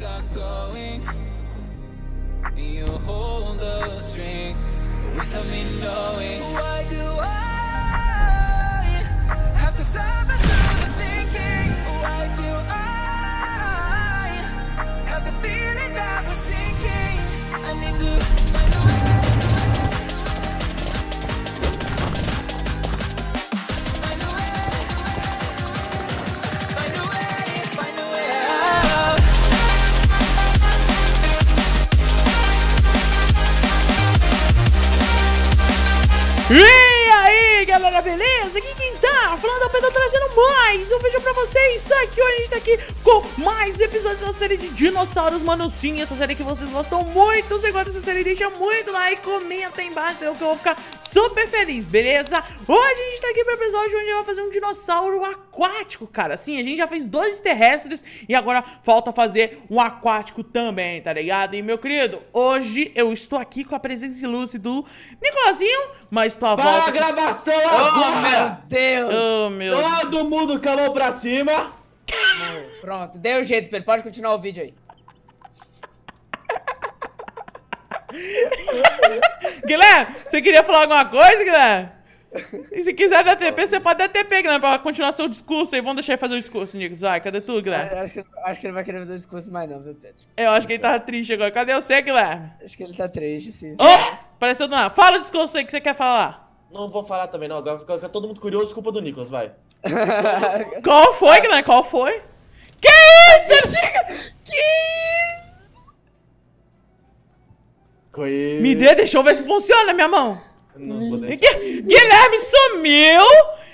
got going You hold the strings without me knowing Why do I have to suffer through the thinking? Why do I have the feeling that we're sinking? I need to E aí, galera, beleza? galera, falando Pedro trazendo mais um vídeo pra vocês Aqui hoje a gente tá aqui com mais um episódio da série de Dinossauros, mano Sim, essa série que vocês gostam muito Se gosta dessa série, deixa muito like, comenta aí embaixo Que eu vou ficar super feliz, beleza? Hoje a gente tá aqui pro episódio onde gente vai fazer um dinossauro aquático, cara Sim, a gente já fez dois terrestres E agora falta fazer um aquático também, tá ligado? E meu querido, hoje eu estou aqui com a presença ilustre do Nicolazinho Mas tua volta... a gravação oh, agora, oh, meu Deus! Oh, meu Todo mundo calou pra cima. Pronto, deu um jeito, Pedro. Pode continuar o vídeo aí. Guilherme, você queria falar alguma coisa, Guilherme? E se quiser dar TP, você pode dar TP, Guilherme, pra continuar seu discurso aí. Vamos deixar ele fazer o discurso, Nicos. Vai, cadê tu, Guilherme? É, acho que, acho que ele vai querer fazer o discurso mais não, viu, Pedro? Eu acho que ele tava tá triste agora. Cadê você, Guilherme? Acho que ele tá triste, sim. Ô! Oh! Apareceu do nada. Fala o discurso aí que você quer falar. Não vou falar também, não. Agora fica todo mundo curioso, culpa do Nicolas, vai. Qual foi, Guilherme? Qual foi? Que isso? Chega! Que isso? Coi... Me dê, deixa eu ver se funciona minha mão. Não, vou Guilherme sumiu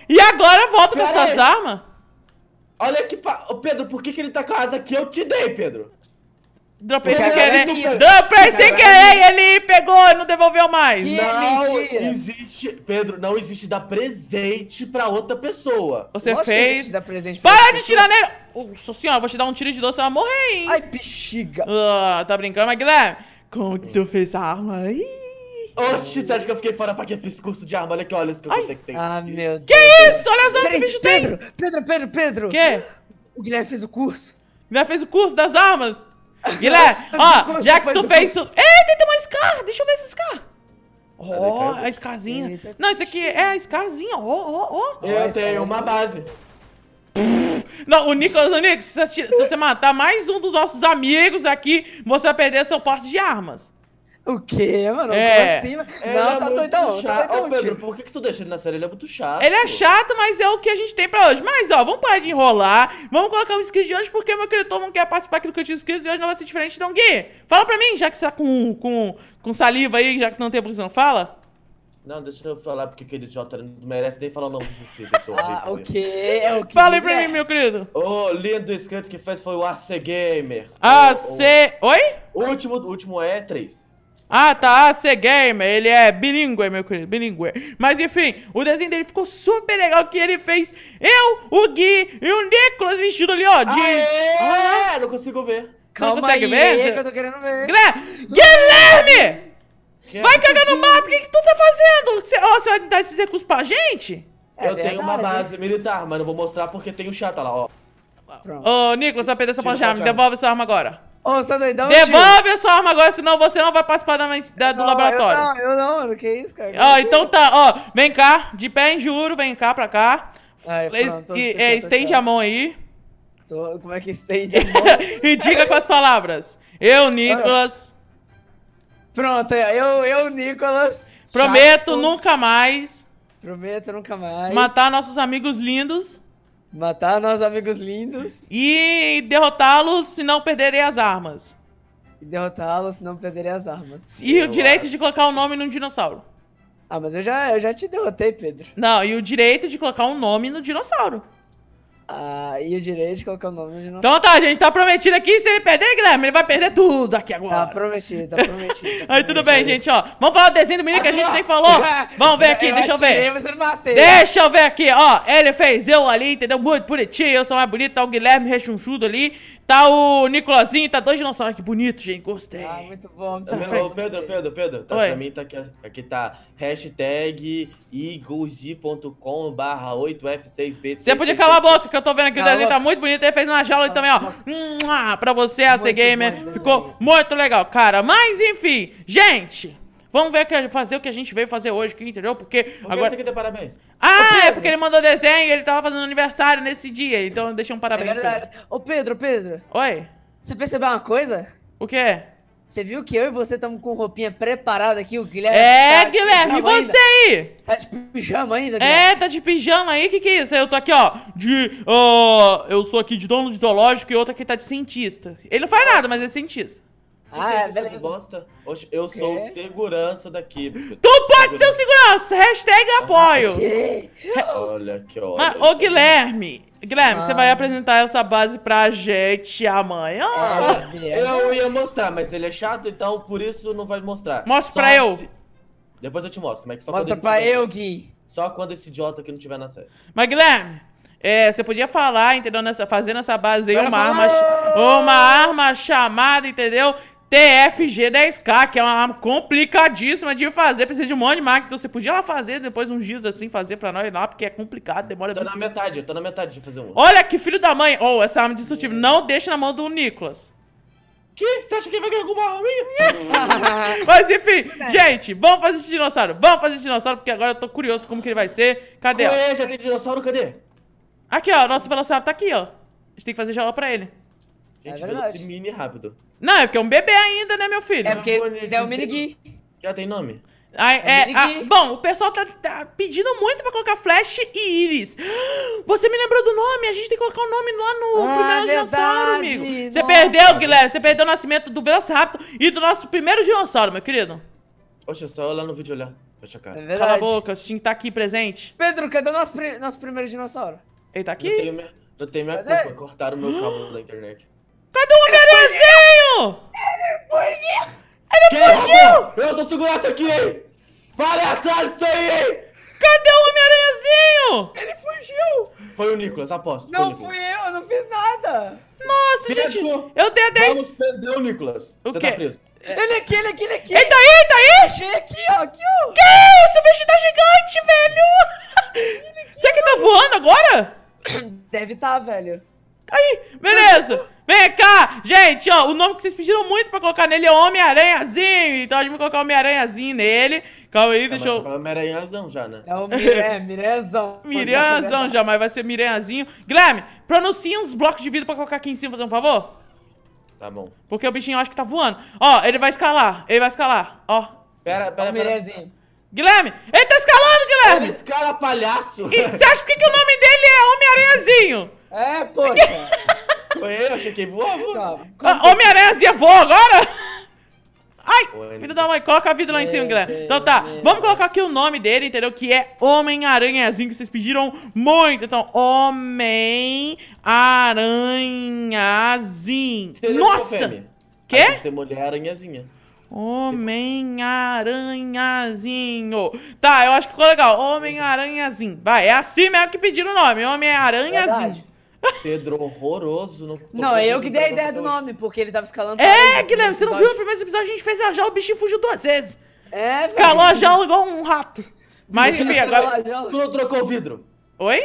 e agora volta com essas armas. Olha que pa... Pedro, por que, que ele tá com a asa que eu te dei, Pedro? Dropei sem querer. É Dropei sem é querer, ele pegou, não devolveu mais. Que não mentira. existe, Pedro, não existe dar presente pra outra pessoa. Você Nossa, fez. Dar presente Para de tirar nele. Nossa senhora, vou te dar um tiro de doce, você vai morrer, hein? Ai, bexiga. Uh, tá brincando, mas Guilherme, como que tu fez a arma aí? Oxi, você acha que eu fiquei fora pra que fiz curso de arma? Olha aqui, olha isso que eu Ai. que tem. Ah, meu Deus. Que isso? Olha as armas que o bicho Pedro, tem. Pedro, Pedro, Pedro. O Que? O Guilherme fez o curso. O Guilherme fez o curso das armas? Guilherme, ó, já que tu fez isso. Eita, tem uma Scar! Deixa eu ver essa Scar! Ó, oh, a Scarzinha. Não, isso aqui é a Scarzinha. Ó, ó, ó. Eu tenho uma base. Não, o Nicolas, o Nicolas, se, se você matar mais um dos nossos amigos aqui, você vai perder seu porte de armas. O quê, mano? É, assim? É, não, é tá doidão, tá doidão, Ô, Pedro, por que, que tu deixa ele na série? Ele é muito chato. Ele é chato, mas é o que a gente tem pra hoje. Mas, ó, vamos parar de enrolar. Vamos colocar um inscrito de hoje, porque meu querido não quer participar aqui do cantinho dos inscritos e hoje não vai ser diferente, não, Gui. Fala pra mim, já que você tá com, com, com saliva aí, já que não tem abusão, Fala. Não, deixa eu falar, porque aquele idiota não merece nem falar o nome dos inscritos. ah, o quê? É o quê? Fala aí pra mim, meu querido. O lindo inscrito que fez foi o AC Gamer. AC... O... Oi? O último, o último é 3. Ah, tá, ser ah, é gamer, ele é bilíngue, meu querido, bilíngue. Mas enfim, o desenho dele ficou super legal que ele fez eu, o Gui e o Nicolas vestido ali, ó, de... Aê, ah, não consigo ver. Calma não consegue aí, ver? É que eu tô querendo ver. Guilherme! Vai cagar no mato, o que, que tu tá fazendo? Você, ó, você vai dar esses recursos pra gente? É eu tenho uma base militar, mas não vou mostrar porque tem o um chato tá lá, ó. Ô, oh, Nicolas, sua essa pra já, me devolve sua arma agora. Ô, você tá doidão, Devolve tio? a sua arma agora, senão você não vai participar da, da do não, laboratório. Eu não, eu não, mano. Que isso, cara? Ó, oh, então tá, ó. Oh, vem cá, de pé em juro, vem cá pra cá. pronto, e, é, estende a mão aí. como é que estende a mão? e diga com as palavras. Eu, Nicolas. Pronto, é, eu, eu, Nicolas. Prometo Chato. nunca mais. Prometo nunca mais. Matar nossos amigos lindos. Matar nossos amigos lindos. E derrotá-los se não perderem as armas. E derrotá-los se não perderem as armas. E eu o direito acho. de colocar o um nome no dinossauro. Ah, mas eu já, eu já te derrotei, Pedro. Não, e o direito de colocar um nome no dinossauro. Ah, e o direito, qual que é o nome? Não... Então tá, gente, tá prometido aqui. Se ele perder, Guilherme, ele vai perder tudo aqui agora. Tá prometido, tá prometido. Tá Aí tudo bem, gente, ó. Vamos falar o desenho do menino que a gente assim, nem falou. Vamos ver aqui, eu deixa eu ver. deixa eu ver aqui, ó. Ele fez eu ali, entendeu? Muito bonitinho, eu sou mais bonito, tá o Guilherme rechonchudo ali. Tá o Nicolazinho, tá dois dinossauros. Que bonito, gente. Gostei. Ah, muito bom. Muito Pedro, Pedro, Pedro, Pedro. Tá, pra mim tá aqui, aqui tá hashtag eaglesy.com barra 8F6B. Você podia calar a boca, que eu tô vendo aqui o desenho tá muito bonito. Ele fez uma jaula também, ó. Pra você, AC Gamer. Ficou muito legal, cara. Mas, enfim, gente... Vamos ver que, fazer o que a gente veio fazer hoje aqui, entendeu? Porque. Por agora... que parabéns? Ah, é porque ele mandou desenho e ele tava fazendo aniversário nesse dia. Então eu deixei um parabéns. É verdade. Ô, Pedro, Pedro. Oi. Você percebeu uma coisa? O quê? Você viu que eu e você estamos com roupinha preparada aqui, o Guilherme. É, tá Guilherme, e você aí? Tá de pijama ainda, é, Guilherme? É, tá de pijama aí, que que é isso? Eu tô aqui, ó, de... Uh, eu sou aqui de dono de zoológico e outro aqui tá de cientista. Ele não faz nada, mas é cientista. Ah, é, beleza. Bosta? Oxe, eu sou o segurança daqui. Tu pode ser o segurança! Hashtag apoio! Ah, olha que ótimo. Mas, ô, Guilherme, Guilherme, ah. você vai apresentar essa base pra gente amanhã? É, eu ia mostrar, mas ele é chato, então por isso não vai mostrar. Mostra só pra eu. Se... Depois eu te mostro, mas só Mostra pra eu, Gui. Só quando esse idiota aqui não tiver na série. Mas, Guilherme, é, você podia falar, entendeu? Nessa, fazendo essa base aí, uma arma, uma arma chamada, entendeu? TFG 10K, que é uma arma complicadíssima de fazer, precisa de um monte de máquina, então você podia lá fazer, depois uns dias assim, fazer pra nós lá, porque é complicado, demora muito. Tô na metade, eu tô na metade de fazer um. Olha que filho da mãe! Oh, essa arma destrutiva, não deixa na mão do Nicolas. Que? Você acha que vai ganhar alguma arminha? Mas enfim, é. gente, vamos fazer esse dinossauro, vamos fazer esse dinossauro, porque agora eu tô curioso como que ele vai ser. Cadê? Ué, já tem dinossauro, cadê? Aqui, ó, nosso velocidade tá aqui, ó. A gente tem que fazer jaula pra ele. Gente, é verdade. mini rápido. Não, é porque é um bebê ainda, né, meu filho? É porque é, ah, é, é o mini é, ah, Gui. Já tem nome? Ai, é, a, bom, o pessoal tá, tá, pedindo muito pra colocar Flash e Iris. Você me lembrou do nome? A gente tem que colocar o um nome lá no ah, primeiro verdade, dinossauro, amigo. Nossa. Você perdeu, Guilherme. Você perdeu o nascimento do Velociraptor e do nosso primeiro dinossauro, meu querido. Poxa, só lá no vídeo olhar. Poxa, cara. É Cala a boca, o Shin tá aqui presente. Pedro, cadê o nosso, nosso primeiro dinossauro? Ele tá aqui? eu tenho minha, não tem minha culpa. Cortaram meu cabo da internet. Cadê tá o Homem-Aranhazinho? Ele é fugiu! Ele fugiu! Eu sou segurança aqui, hein? Palhaçada isso aí, hein? Cadê o Homem-Aranhazinho? Ele fugiu! Foi o Nicolas, aposto. Não fui eu, eu não fiz nada. Nossa, gente, eu a 10... Vamos prender o Nicolas. O Você tá quê? Tá preso. Ele aqui, ele aqui, ele aqui. Ele tá aí, ele tá aí? Achei aqui, ó, aqui, ó. Que isso? O bicho tá gigante, velho. Será que tá voando agora? Deve tá, velho aí, beleza. Vem cá, gente, ó, o nome que vocês pediram muito pra colocar nele é Homem-Aranhazinho, então a gente vai colocar Homem-Aranhazinho nele. Calma aí, deixa tá, eu... É Homem-Aranhazão já, né? É o Mirezão. É, Mirezão, já, mas vai ser Miranhazinho. Guilherme, pronuncia uns blocos de vidro pra colocar aqui em cima, fazer um favor. Tá bom. Porque o bichinho acho que tá voando. Ó, ele vai escalar, ele vai escalar, ó. Pera, pera, é pera. Guilherme, ele tá escalando, Guilherme! Ele escala palhaço! E você acha que, que o nome dele é Homem-Aranhazinho? É, poxa. Foi eu, achei que voa, voa. Ah, Homem-Aranha ia agora? Ai, Oi, né? filho da mãe, coloca a vida lá em cima, Guilherme. Então tá, vamos colocar aqui o nome dele, entendeu? Que é Homem-Aranhazinho, que vocês pediram muito. Então, Homem-Aranhazinho. Nossa! Quê? você Mulher-Aranhazinha. Homem-Aranhazinho. Tá, eu acho que ficou legal. Homem-Aranhazinho. Vai, é assim mesmo que pediram o nome. Homem-Aranhazinho. É Pedro horroroso. Não, não eu que dei a ideia do nome, porque ele tava escalando. É, Guilherme, você não viu no primeiro episódio? A gente fez a jaula, o bichinho fugiu duas vezes. É, Escalou a jaula igual um rato. Mas, enfim, agora. Tu não trocou o vidro? Oi?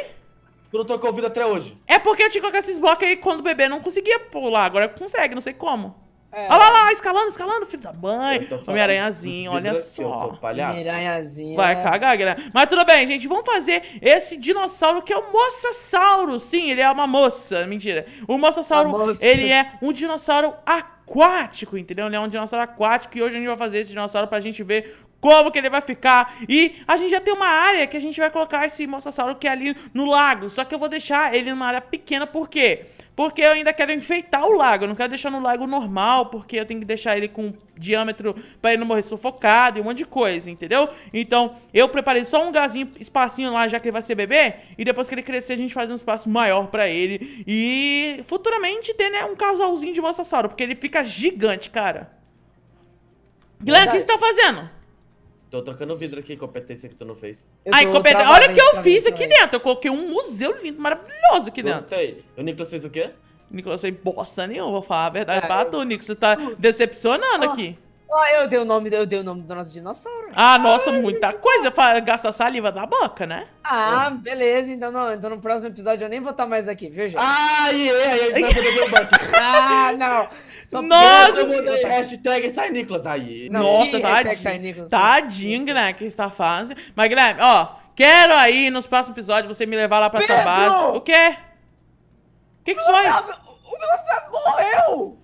Tu não trocou o vidro até hoje? É porque eu tinha que colocar esses blocos aí quando o bebê não conseguia pular. Agora consegue, não sei como. É. Olha lá, lá, escalando, escalando, filho da mãe. Homem-Aranhazinho, olha só. Homem-Aranhazinho. Vai é. cagar, galera. Mas tudo bem, gente. Vamos fazer esse dinossauro que é o Moçasauro. Sim, ele é uma moça. Mentira. O Moçasauro, ele é um dinossauro aquático, entendeu? Ele é um dinossauro aquático e hoje a gente vai fazer esse dinossauro pra gente ver como que ele vai ficar. E a gente já tem uma área que a gente vai colocar esse mostossauro que é ali no lago. Só que eu vou deixar ele numa área pequena, por quê? Porque eu ainda quero enfeitar o lago. Eu não quero deixar no lago normal, porque eu tenho que deixar ele com diâmetro para ele não morrer sufocado e um monte de coisa, entendeu? Então, eu preparei só um lugarzinho, espacinho lá, já que ele vai ser bebê. E depois que ele crescer, a gente faz um espaço maior para ele. E futuramente ter, né, um casalzinho de mossassauro, porque ele fica gigante, cara. Guilherme, o que você tá fazendo? Tô trocando vidro aqui, competência que tu não fez. Ai, competência. Olha o que eu fiz aqui dentro. Eu coloquei um museu lindo, maravilhoso aqui dentro. Gostei. O Nicolas fez o quê? Nicolas fez bosta nenhuma, vou falar a verdade. É, ah, Bato, eu... Nicolas, você tá decepcionando oh. aqui. Ah, eu dei o nome, eu dei o nome do nosso dinossauro. Ah, nossa, Ai, muita coisa. Gastar saliva da boca, né? Ah, é. beleza. Então, não, então no próximo episódio eu nem vou estar tá mais aqui, viu, gente? Ah, yeah, aí? ah, não. Só Nossa! Eu mandei hashtag sai Nicolas aí. Não, né? Nossa, tadinho. Tá tá tadinho, Guilherme, que está fazendo. Mas, Guilherme, ó, quero aí nos próximos episódios você me levar lá pra Pedro! sua base. O quê? O que, que foi? o meu você morreu!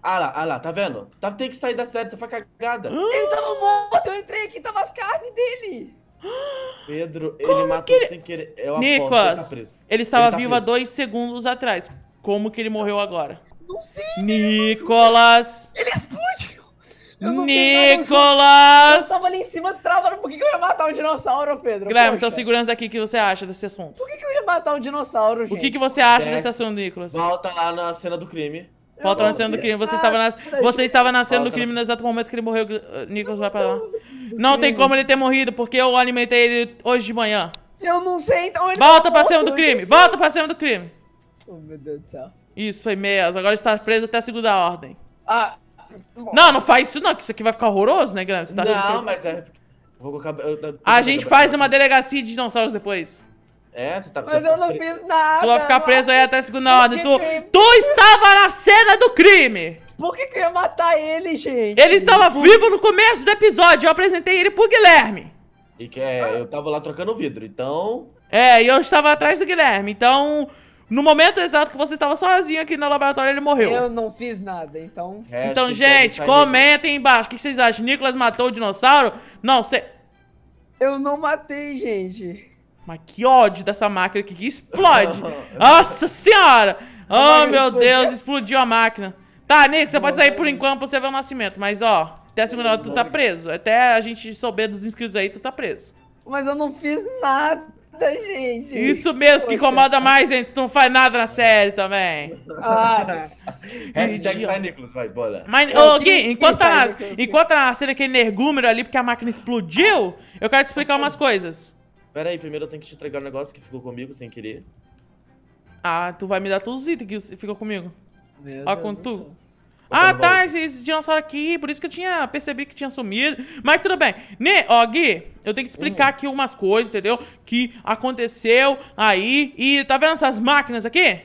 Ah lá, ah lá, tá vendo? Tá, tem que sair da série, tu tá foi cagada. Ah! Ele tava morto, eu entrei aqui, tava as carnes dele. Pedro, Como ele matou que ele... sem querer. Eu é Nicolas, aposto, ele, tá ele, estava ele tá vivo preso. há dois segundos atrás. Como que ele morreu agora? Não sei. Nicolas! Ele explodiu! Nicolas! Eu tava ali em cima, travando. Por que, que eu ia matar um dinossauro, Pedro? Graham, seu segurança aqui, o que você acha desse assunto? Por que, que eu ia matar um dinossauro, gente? O que, que você acha desse assunto, Nicolas? Volta lá na cena do crime. Volta na cena do crime. Você estava na, você estava na cena do crime no exato momento que ele morreu. Eh, Nicolas vai pra lá. Não tem como ele ter morrido, porque eu alimentei ele hoje de manhã. Eu não sei, então ele Volta tá pra cena do crime! Né? Volta pra cena do crime! Oh, meu Deus do céu. Isso, foi Meas. Agora está preso até a segunda ordem. Ah. Não, não faz isso não, que isso aqui vai ficar horroroso, né, Graham? Tá não, mas é... Vou colocar... a gente faz uma delegacia de dinossauros depois. É, você tá... Mas eu não fiz nada. Tu vai ficar preso aí até a segunda Por ordem. Que tu, que... tu estava na cena do crime! Por que, que eu ia matar ele, gente? Ele estava Por... vivo no começo do episódio. Eu apresentei ele pro Guilherme. E que é, eu tava lá trocando vidro, então... É, e eu estava atrás do Guilherme, então... No momento exato que você estava sozinho aqui no laboratório, ele morreu. Eu não fiz nada, então. É, então, assim, gente, comentem embaixo. O que vocês acham? Nicolas matou o dinossauro? Não, você. Eu não matei, gente. Mas que ódio dessa máquina aqui que explode! Nossa senhora! Oh, meu Deus, explodiu a máquina. Tá, Nico, você pode sair por enquanto pra você ver o nascimento, mas ó, até a segunda hora tu tá preso. Até a gente souber dos inscritos aí, tu tá preso. Mas eu não fiz nada nada, gente. Isso mesmo que incomoda mais, gente. Não faz nada na série também. Ah. Hashtag sai Nicolas, vai, bora. Mas, ô, Gui, enquanto tá, enquanto tá na cena aquele energúmero ali, porque a máquina explodiu, eu quero te explicar umas coisas. Pera aí, primeiro eu tenho que te entregar um negócio que ficou comigo sem querer. Ah, tu vai me dar todos os itens que ficou comigo. Meu Ó, com tu. Céu. Ah, tá, esse, esse dinossauro aqui, por isso que eu tinha percebido que tinha sumido. Mas tudo bem. Ne, né, ó, Gui, eu tenho que explicar hum. aqui umas coisas, entendeu? Que aconteceu aí. E tá vendo essas máquinas aqui?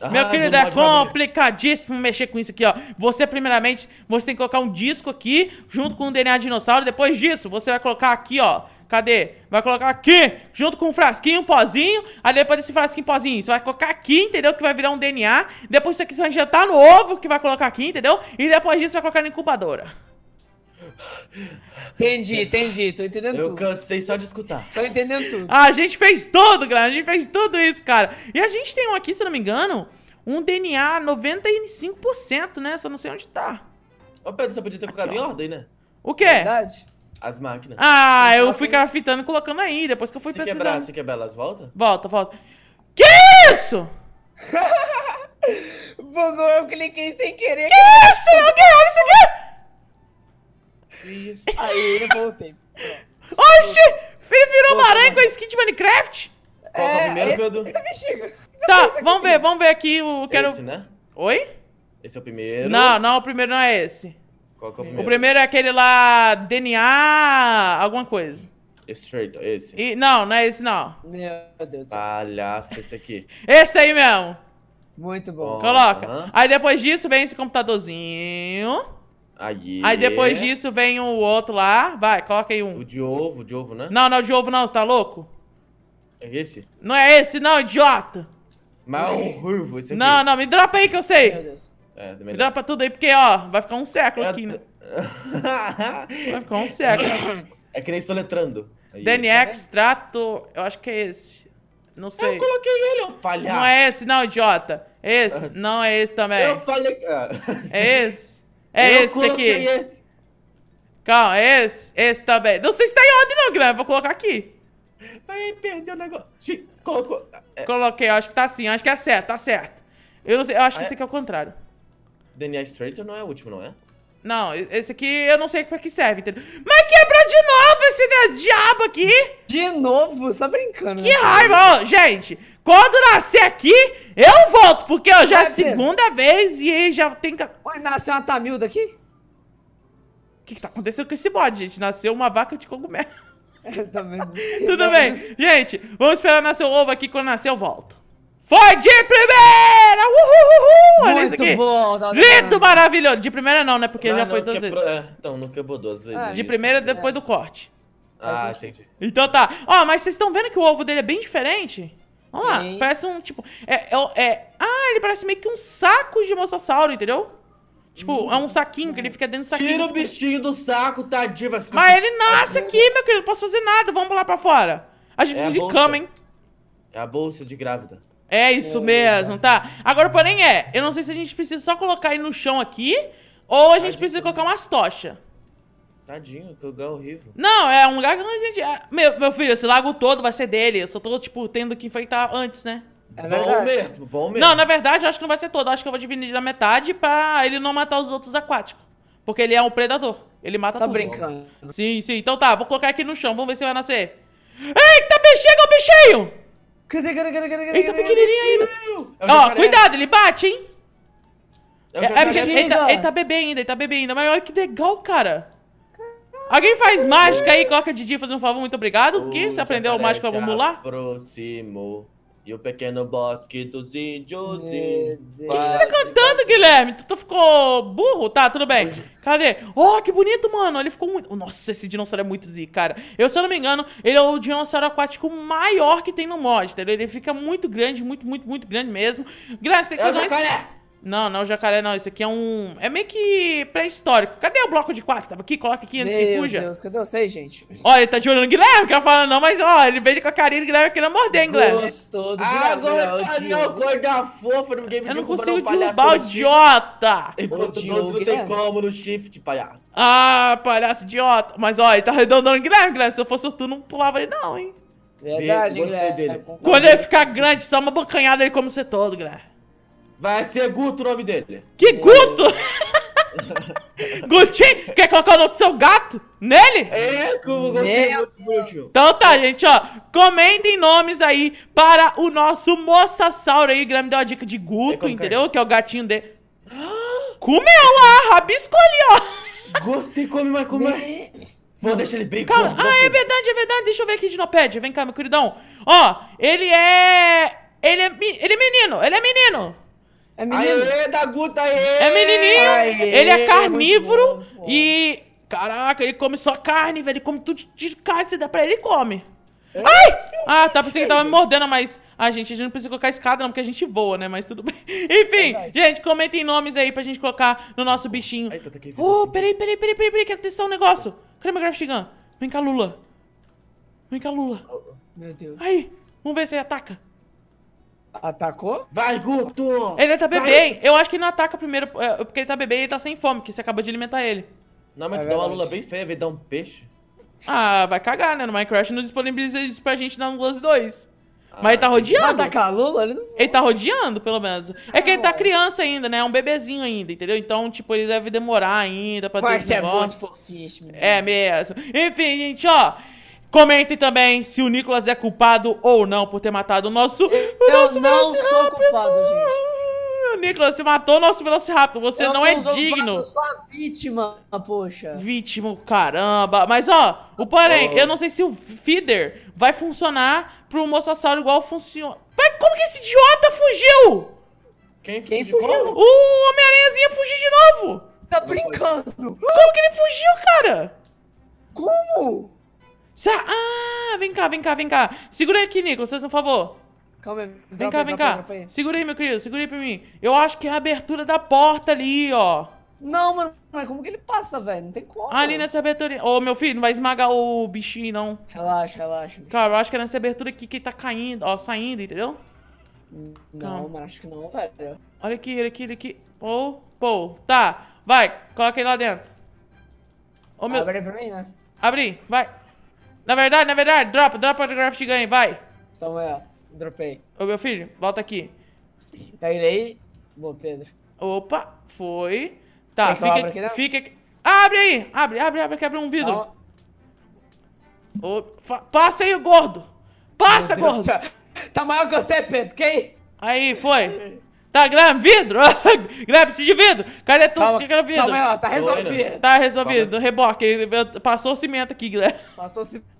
Ah, Meu querido, é complicadíssimo mexer com isso aqui, ó. Você, primeiramente, você tem que colocar um disco aqui junto com o DNA de dinossauro. Depois disso, você vai colocar aqui, ó Cadê? Vai colocar aqui, junto com um frasquinho, um pozinho. Aí depois desse frasquinho, pozinho, você vai colocar aqui, entendeu? Que vai virar um DNA. Depois isso aqui você vai injetar no ovo, que vai colocar aqui, entendeu? E depois disso vai colocar na incubadora. Entendi, entendi, tô entendendo eu tudo. Eu cansei só de escutar. Tô entendendo tudo. Ah, a gente fez tudo, galera, a gente fez tudo isso, cara. E a gente tem um aqui, se não me engano, um DNA 95%, né? Só não sei onde tá. Ô Pedro, você podia ter colocado em ordem, né? O quê? Verdade. As máquinas. Ah, eu fui fui cafitando e colocando aí, depois que eu fui se pesquisando. Quebrar, se quebrar, elas voltam? Volta, volta. Que isso? Bugou, eu cliquei sem querer. Que cara. isso? Eu ganhei isso aqui! Isso. Aí, eu voltei. Oxi! Ele virou uma aranha com a skin de Minecraft? Qual é, o é, primeiro, Pedro? Tá Do... É tá, tá, vamos ver, vamos ver aqui. o quero... Esse, né? Oi? Esse é o primeiro. Não, não, o primeiro não é esse. Qual que é o é. primeiro? O primeiro é aquele lá, DNA, alguma coisa. Straight, esse. E, não, não é esse não. Meu Deus Palhaço, esse aqui. esse aí mesmo. Muito bom. Coloca. Aí depois disso vem esse computadorzinho. Aí. Aí depois disso vem o outro lá. Vai, coloca aí um. O de ovo, o de ovo, né? Não, não, o é de ovo não, você tá louco? É esse? Não é esse não, idiota. Mas é um ruivo esse aqui. Não, não, me dropa aí que eu sei. Meu Deus. É, também Me dá pra tudo aí, porque, ó, vai ficar um século é, aqui, né? vai ficar um século. É que nem soletrando. Aí. DNX, tá trato, eu acho que é esse. Não sei. Eu coloquei ele, ô palhaço. Não é esse, não, idiota. Esse, não é esse também. Eu falei... Ah. É esse. É eu esse aqui. Esse. Calma, é esse, esse também. Não sei se tá em ordem não, Guilherme, vou colocar aqui. Aí perdeu o negócio. Colocou. É. Coloquei, acho que tá assim, acho que é certo, tá certo. Eu, sei, eu acho que ah, esse é? aqui é o contrário. DNA Stranger não é o último, não é? Não, esse aqui eu não sei pra que serve, entendeu? Mas quebrou de novo esse diabo aqui! De novo? Você tá brincando. Que né? raiva! Ó, gente, quando nascer aqui, eu volto, porque ó, já é a segunda vez e já tem... Ué, nasceu uma Tamilda aqui? O que que tá acontecendo com esse bode, gente? Nasceu uma vaca de cogumelo. É, tá Tudo bem. Gente, vamos esperar nascer o ovo aqui. Quando nascer, eu volto. Foi de primeira! Uhul! Olha isso aqui. Bom, tá Lindo, maravilhoso. De primeira não, né? Porque não, já não, foi duas quebrou, é vezes. É, então, não quebrou duas vezes. Ah, de primeira, depois é. do corte. Ah, entendi. Então tá. Ó, mas vocês estão vendo que o ovo dele é bem diferente? Olha, lá, parece um, tipo... É, é, é, ah, ele parece meio que um saco de mossossauro, entendeu? Tipo, hum, é um saquinho que ele fica dentro do saquinho. Tira o bichinho do saco, tadinho. Mas, mas ele nasce aqui, meu querido. Não posso fazer nada. Vamos lá pra fora. A gente é precisa a de cama, hein? É a bolsa de grávida. É isso é. mesmo, tá? Agora, porém, é, eu não sei se a gente precisa só colocar ele no chão aqui ou a gente Tadinho. precisa colocar umas tochas. Tadinho, que lugar horrível. Não, é um lugar que a gente. É, meu, meu filho, esse lago todo vai ser dele. Eu só tô, tipo, tendo que enfeitar antes, né? É bom mesmo, bom mesmo. Não, na verdade, eu acho que não vai ser todo. Eu acho que eu vou dividir na metade pra ele não matar os outros aquáticos. Porque ele é um predador. Ele mata tá tudo. Tá brincando. Sim, sim. Então tá, vou colocar aqui no chão. Vamos ver se vai nascer. Eita, bichinho, bichinho! Cadê, cadê, cadê, cadê? Ele tá pequenininho ainda. É ó, cuidado, ele bate, hein? É, é, é porque ele tá, ele tá bebê ainda, ele tá bebendo ainda. Mas olha que legal, cara. Alguém faz mágica aí, coloca Didi fazendo um favor, muito obrigado. O que? Você aprendeu mágica, vamos lá? Aproximou. E o pequeno bosque dos índios. E... O que, você tá cantando, Guilherme? Tu, tu, ficou burro? Tá, tudo bem. Cadê? Oh, que bonito, mano. Ele ficou muito. Nossa, esse dinossauro é muito zica, cara. Eu, se eu não me engano, ele é o dinossauro aquático maior que tem no Monster. Ele fica muito grande, muito, muito, muito grande mesmo. Graças, tem que é fazer um. Não, não, jacaré não. Isso aqui é um. É meio que pré-histórico. Cadê o bloco de quatro? Tava aqui, coloca aqui antes Meu que fuja. Meu Deus, cadê vocês, gente? Olha, ele tá te olhando Guilherme, que ela fala não, mas ó, ele veio com a carinha do Guilherme querendo morder, hein, Guilherme? Gostoso, ah, Agora é tá não, gorda fofa no game Eu não consigo derrubar o idiota! Enquanto não tem né? como no shift, palhaço. Ah, palhaço idiota. Mas ó, ele tá arredondando Guilherme, Guilherme. Se eu fosse tu, não pulava ele, não, hein? Verdade, Guilherme. Tá Quando ele ficar grande, só uma bocanhada ele come você todo, Guilherme. Vai ser Guto o nome dele. Que Guto? Gutinho? Quer colocar o nome do seu gato nele? É, como gostei Meu muito Então tá, gente, ó. Comentem nomes aí para o nosso moçassauro aí. Grande deu a dica de Guto, é entendeu? Que é o gatinho dele. Comeu lá, rabisco ali, ó. Gostei, come, mas come. Né? Vou deixar ele bem Calma. ah, é verdade, é verdade. Deixa eu ver aqui de Noped. Vem cá, meu queridão. Ó, ele é... Ele é, ele é menino, ele é menino. É menino. Aê, da Guta, aê! É menininho! Aê, ele é, é carnívoro bom, e. Caraca, ele come só carne, velho. Ele come tudo de carne, você dá pra ele, ele come. É. Ai! Ah, tá, pensei que tava me mordendo, mas. Ah, gente, a gente não precisa colocar escada, não, porque a gente voa, né? Mas tudo bem. Enfim, é gente, comentem nomes aí pra gente colocar no nosso bichinho. Ai, aqui, oh, peraí, peraí, peraí, peraí, peraí, quero testar um negócio. Cadê meu Graft Gun? Vem cá, Lula. Vem cá, Lula. Meu Deus. Aí, vamos ver se ele ataca. Atacou? Vai, Guto! Ele tá bebê, Eu acho que ele não ataca primeiro, é, porque ele tá bebê e ele tá sem fome, que você acabou de alimentar ele. Não, mas é tu dá uma lula bem feia, vem dar um peixe. Ah, vai cagar, né? No Minecraft não disponibiliza isso pra gente na Lula 2. Ah, mas ele tá ah, rodeando. Vai atacar a Lula? Ele, não... ele tá rodeando, pelo menos. É ah, que ele tá criança ainda, né? É um bebezinho ainda, entendeu? Então, tipo, ele deve demorar ainda pra Mas ter esse negócio. É, muito fofinho, é mesmo. Enfim, gente, ó. Comentem também se o Nicolas é culpado ou não por ter matado o nosso, o eu nosso não sou culpado, gente. Nicolas, você matou o nosso Velociraptor, você eu não, é digno. Eu sou a vítima, poxa. Vítima, caramba. Mas, ó, o porém, oh. eu não sei se o feeder vai funcionar pro moçassauro igual funciona. Mas como que esse idiota fugiu? Quem, Quem fugiu? fugiu? O Homem-Aranhazinha fugiu de novo. Tá brincando? Como que ele fugiu, cara? Como? Ah, vem cá, vem cá, vem cá. Segura aqui, Nicolas, faz um favor. Calma aí. Vem cá, vem cá. segura aí, meu querido, segura aí pra mim. Eu acho que é a abertura da porta ali, ó. Não, mano, mas como que ele passa, velho? Não tem como. Ali nessa abertura. Ô, oh, meu filho, não vai esmagar o bichinho, não. Relaxa, relaxa. Bicho. Cara, eu acho que é nessa abertura aqui que ele tá caindo, ó, saindo, entendeu? Não, Calma. mas acho que não, velho. Olha aqui, olha aqui, olha aqui. Pô, pô. Tá, vai, coloca ele lá dentro. Oh, meu... Abre pra mim, né? Abri, vai. Na verdade, na verdade, dropa, dropa o Draft ganha, vai. Então é, dropei. Ô, meu filho, volta aqui. Tá aí, Boa, Pedro. Opa, foi. Tá, fica, aqui, fica ah, aqui. Abre aí! Abre, abre, abre, quebra um vidro. Oh, passa aí, gordo! Passa, gordo! Tá, tá maior que você, Pedro, que aí? foi. Tá, grave vidro! Grave-se de vidro! Cadê tu? Calma, era vidro? Calma aí, ó, tá resolvido. Tá resolvido, calma. reboque. Passou o cimento aqui, Guilherme. Passou cimento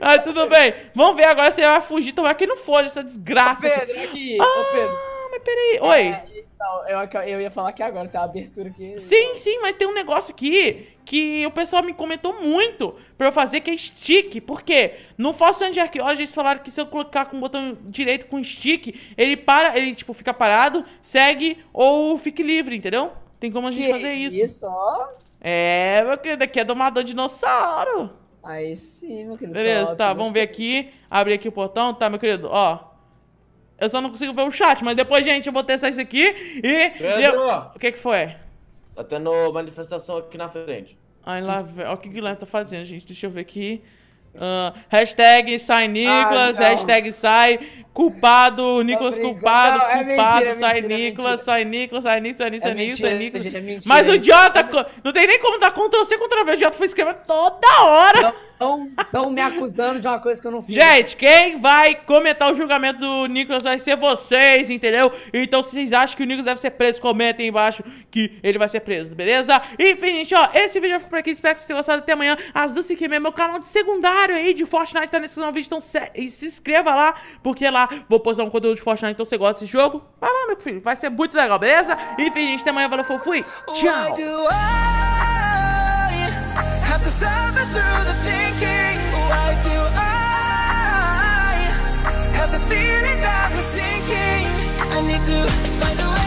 ah, tudo bem. Vamos ver agora se ele vai fugir, tomar que não foge essa desgraça. Ô Pedro, aqui. aqui. Ah, Ô Pedro. mas peraí. Oi. É, então, eu, eu ia falar que agora, tá a abertura aqui. Sim, sim, mas tem um negócio aqui que o pessoal me comentou muito pra eu fazer, que é stick. Por quê? No Fossil de Arqueologia, eles falaram que se eu colocar com o botão direito com stick, ele para, ele, tipo, fica parado, segue ou fique livre, entendeu? Tem como a gente que fazer isso. Isso, ó. É, meu querido, aqui é domador dinossauro. Aí sim, meu querido. Beleza, top, tá. Vamos ver aqui. Abrir aqui o portão. Tá, meu querido, ó. Eu só não consigo ver o chat, mas depois, gente, eu vou testar isso aqui e... Pedro, eu... O que que foi? Tá tendo manifestação aqui na frente. Ai, lá, velho. o que o Guilherme tá fazendo, gente. Deixa eu ver aqui. Uh, hashtag sai Nicolas, ah, hashtag sai culpado, tá Nicolas culpado, não, é culpado, mentira, é sai, mentira, é Nicolas, é sai Nicolas, sai Nicolas, sai Nicolas, sai Nicolas, sai Nicolas. Gente, é mentira, Mas o idiota, não tem nem como dar contra você contra V, o idiota foi escrevendo toda hora. Estão me acusando de uma coisa que eu não fiz. Gente, quem vai comentar o julgamento do Nicolas vai ser vocês, entendeu? Então, se vocês acham que o Nicolas deve ser preso, comentem embaixo que ele vai ser preso, beleza? Enfim, gente, ó, esse vídeo eu fico por aqui, espero que vocês tenham gostado. Até amanhã, às 12h30, meu canal de segunda aí de Fortnite tá nesse vídeo, então se, e se inscreva lá, porque lá vou postar um conteúdo de Fortnite, então você gosta desse jogo, vai lá, meu filho, vai ser muito legal, beleza? Enfim, gente, até amanhã, valeu, fui, tchau! I need to find a way